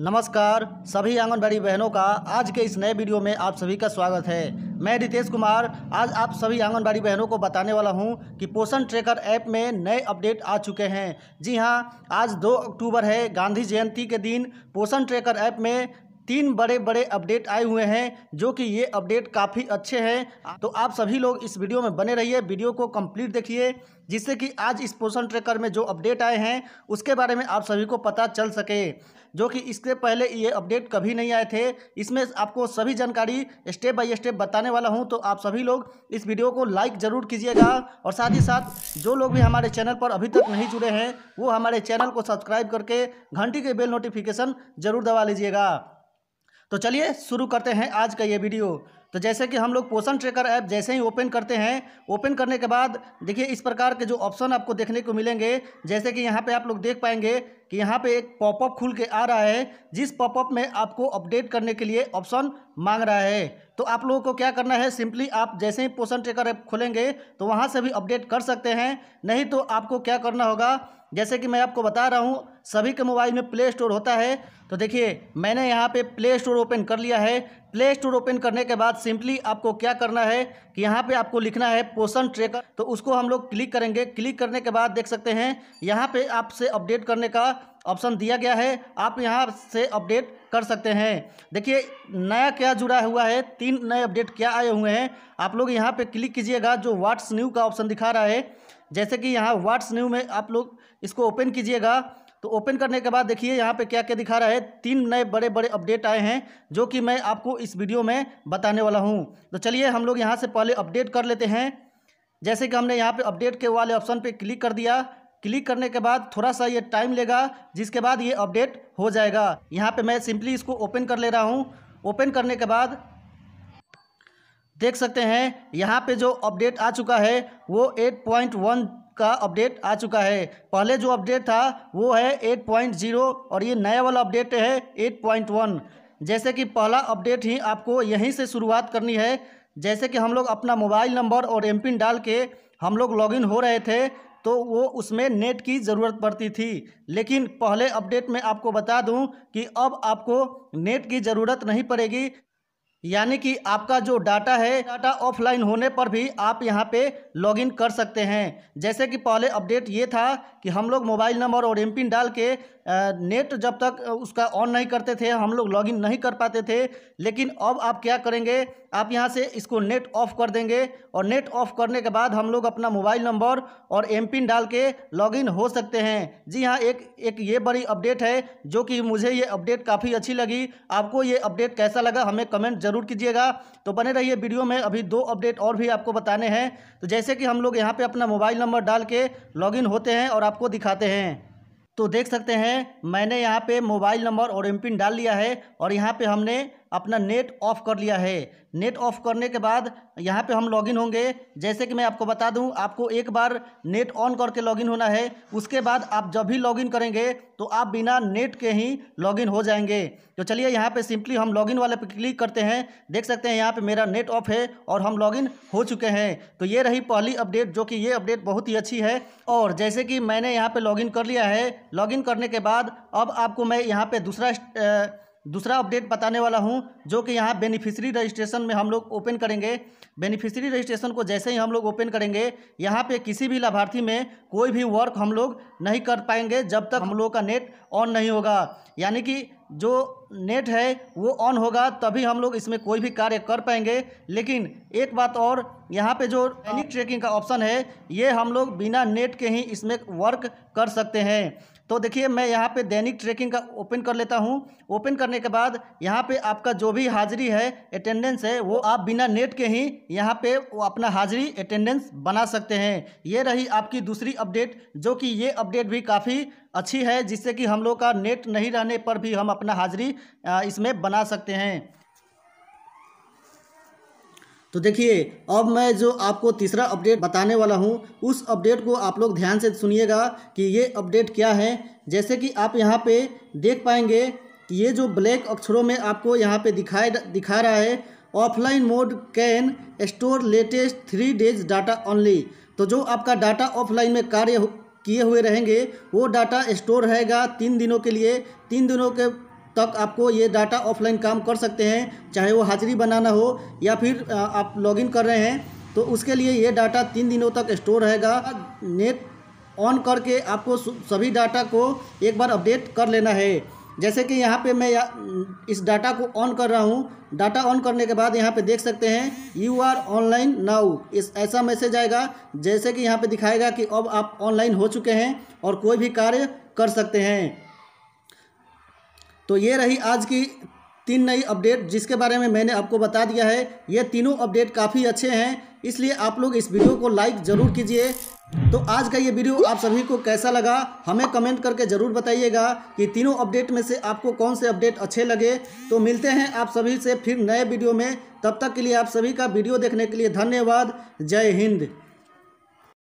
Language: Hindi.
नमस्कार सभी आंगनबाड़ी बहनों का आज के इस नए वीडियो में आप सभी का स्वागत है मैं रितेश कुमार आज आप सभी आंगनबाड़ी बहनों को बताने वाला हूं कि पोषण ट्रैकर ऐप में नए अपडेट आ चुके हैं जी हां आज 2 अक्टूबर है गांधी जयंती के दिन पोषण ट्रैकर ऐप में तीन बड़े बड़े अपडेट आए हुए हैं जो कि ये अपडेट काफ़ी अच्छे हैं तो आप सभी लोग इस वीडियो में बने रहिए वीडियो को कंप्लीट देखिए जिससे कि आज इस पोषण ट्रैकर में जो अपडेट आए हैं उसके बारे में आप सभी को पता चल सके जो कि इसके पहले ये अपडेट कभी नहीं आए थे इसमें आपको सभी जानकारी स्टेप बाय स्टेप बताने वाला हूं तो आप सभी लोग इस वीडियो को लाइक ज़रूर कीजिएगा और साथ ही साथ जो लोग भी हमारे चैनल पर अभी तक नहीं जुड़े हैं वो हमारे चैनल को सब्सक्राइब करके घंटी के बेल नोटिफिकेशन ज़रूर दबा लीजिएगा तो चलिए शुरू करते हैं आज का ये वीडियो तो जैसे कि हम लोग पोषण ट्रेकर ऐप जैसे ही ओपन करते हैं ओपन करने के बाद देखिए इस प्रकार के जो ऑप्शन आपको देखने को मिलेंगे जैसे कि यहाँ पे आप लोग देख पाएंगे कि यहाँ पे एक पॉपअप खुल के आ रहा है जिस पॉपअप में आपको अपडेट करने के लिए ऑप्शन मांग रहा है तो आप लोगों को क्या करना है सिंपली आप जैसे ही पोषण ट्रेकर ऐप खोलेंगे तो वहाँ से भी अपडेट कर सकते हैं नहीं तो आपको क्या करना होगा जैसे कि मैं आपको बता रहा हूँ सभी के मोबाइल में प्ले स्टोर होता है तो देखिए मैंने यहाँ पे प्ले स्टोर ओपन कर लिया है प्ले स्टोर ओपन करने के बाद सिंपली आपको क्या करना है कि यहाँ पे आपको लिखना है पोषण ट्रेकर तो उसको हम लोग क्लिक करेंगे क्लिक करने के बाद देख सकते हैं यहाँ पे आपसे अपडेट करने का ऑप्शन दिया गया है आप यहाँ से अपडेट कर सकते हैं देखिए नया क्या जुड़ा हुआ है तीन नए अपडेट क्या आए हुए हैं आप लोग यहाँ पे क्लिक कीजिएगा जो व्हाट्स न्यू का ऑप्शन दिखा रहा है जैसे कि यहाँ व्हाट्स न्यू में आप लोग इसको ओपन कीजिएगा तो ओपन करने के बाद देखिए यहाँ पे क्या क्या दिखा रहा है तीन नए बड़े बड़े अपडेट आए हैं जो कि मैं आपको इस वीडियो में बताने वाला हूँ तो चलिए हम लोग यहाँ से पहले अपडेट कर लेते हैं जैसे कि हमने यहाँ पे अपडेट के वाले ऑप्शन पे क्लिक कर दिया क्लिक करने के बाद थोड़ा सा ये टाइम लेगा जिसके बाद ये अपडेट हो जाएगा यहाँ पे मैं सिंपली इसको ओपन कर ले रहा हूँ ओपन करने के बाद देख सकते हैं यहाँ पे जो अपडेट आ चुका है वो 8.1 का अपडेट आ चुका है पहले जो अपडेट था वो है 8.0 और ये नया वाला अपडेट है 8.1 जैसे कि पहला अपडेट ही आपको यहीं से शुरुआत करनी है जैसे कि हम लोग अपना मोबाइल नंबर और एम पिन डाल के हम लोग लॉगिन हो रहे थे तो वो उसमें नेट की ज़रूरत पड़ती थी लेकिन पहले अपडेट में आपको बता दूं कि अब आपको नेट की ज़रूरत नहीं पड़ेगी यानी कि आपका जो डाटा है डाटा ऑफलाइन होने पर भी आप यहाँ पे लॉगिन कर सकते हैं जैसे कि पहले अपडेट ये था कि हम लोग मोबाइल नंबर और एम डाल के नेट जब तक उसका ऑन नहीं करते थे हम लोग लॉगिन नहीं कर पाते थे लेकिन अब आप क्या करेंगे आप यहाँ से इसको नेट ऑफ़ कर देंगे और नेट ऑफ़ करने के बाद हम लोग अपना मोबाइल नंबर और एम पिन डाल के लॉगिन हो सकते हैं जी हाँ एक एक ये बड़ी अपडेट है जो कि मुझे ये अपडेट काफ़ी अच्छी लगी आपको ये अपडेट कैसा लगा हमें कमेंट ज़रूर कीजिएगा तो बने रहिए वीडियो में अभी दो अपडेट और भी आपको बताने हैं तो जैसे कि हम लोग यहाँ पर अपना मोबाइल नंबर डाल के लॉगिन होते हैं और आपको दिखाते हैं तो देख सकते हैं मैंने यहाँ पे मोबाइल नंबर और एम पिन डाल लिया है और यहाँ पे हमने अपना नेट ऑफ कर लिया है नेट ऑफ करने के बाद यहाँ पे हम लॉगिन होंगे जैसे कि मैं आपको बता दूँ आपको एक बार नेट ऑन करके लॉगिन होना है उसके बाद आप जब भी लॉगिन करेंगे तो आप बिना नेट के ही लॉगिन हो जाएंगे तो चलिए यहाँ पे सिंपली हम लॉगिन वाले पे क्लिक करते हैं देख सकते हैं यहाँ पे मेरा नेट ऑफ है और हम लॉगिन हो चुके हैं तो ये रही पहली अपडेट जो कि ये अपडेट बहुत ही अच्छी है और जैसे कि मैंने यहाँ पर लॉगिन कर लिया है लॉगिन करने के बाद अब आपको मैं यहाँ पर दूसरा दूसरा अपडेट बताने वाला हूँ जो कि यहाँ बेनिफिशरी रजिस्ट्रेशन में हम लोग ओपन करेंगे बेनिफिशरी रजिस्ट्रेशन को जैसे ही हम लोग ओपन करेंगे यहाँ पे किसी भी लाभार्थी में कोई भी वर्क हम लोग नहीं कर पाएंगे जब तक हम लोगों का नेट ऑन नहीं होगा यानी कि जो नेट है वो ऑन होगा तभी हम लोग इसमें कोई भी कार्य कर पाएंगे लेकिन एक बात और यहाँ पे जो दैनिक ट्रैकिंग का ऑप्शन है ये हम लोग बिना नेट के ही इसमें वर्क कर सकते हैं तो देखिए मैं यहाँ पे दैनिक ट्रैकिंग का ओपन कर लेता हूँ ओपन करने के बाद यहाँ पे आपका जो भी हाजिरी है अटेंडेंस है वो आप बिना नेट के ही यहाँ पे वो अपना हाजिरी अटेंडेंस बना सकते हैं ये रही आपकी दूसरी अपडेट जो कि ये अपडेट भी काफ़ी अच्छी है जिससे कि हम लोग का नेट नहीं रहने पर भी हम अपना हाजिरी इसमें बना सकते हैं तो देखिए अब मैं जो आपको तीसरा अपडेट बताने वाला हूँ उस अपडेट को आप लोग ध्यान से सुनिएगा कि ये अपडेट क्या है जैसे कि आप यहाँ पे देख पाएंगे ये जो ब्लैक अक्षरों में आपको यहाँ पे दिखाए दिखा रहा है offline mode can store latest three days data only तो जो आपका डाटा ऑफलाइन में कार्य किए हुए रहेंगे वो डाटा स्टोर रहेगा तीन दिनों के लिए तीन दिनों के तक आपको ये डाटा ऑफलाइन काम कर सकते हैं चाहे वो हाजिरी बनाना हो या फिर आप लॉगिन कर रहे हैं तो उसके लिए ये डाटा तीन दिनों तक स्टोर रहेगा नेट ऑन करके आपको सभी डाटा को एक बार अपडेट कर लेना है जैसे कि यहाँ पे मैं इस डाटा को ऑन कर रहा हूँ डाटा ऑन करने के बाद यहाँ पे देख सकते हैं यू आर ऑनलाइन नाउ इस ऐसा मैसेज आएगा जैसे कि यहाँ पे दिखाएगा कि अब आप ऑनलाइन हो चुके हैं और कोई भी कार्य कर सकते हैं तो ये रही आज की तीन नई अपडेट जिसके बारे में मैंने आपको बता दिया है ये तीनों अपडेट काफ़ी अच्छे हैं इसलिए आप लोग इस वीडियो को लाइक ज़रूर कीजिए तो आज का ये वीडियो आप सभी को कैसा लगा हमें कमेंट करके ज़रूर बताइएगा कि तीनों अपडेट में से आपको कौन से अपडेट अच्छे लगे तो मिलते हैं आप सभी से फिर नए वीडियो में तब तक के लिए आप सभी का वीडियो देखने के लिए धन्यवाद जय हिंद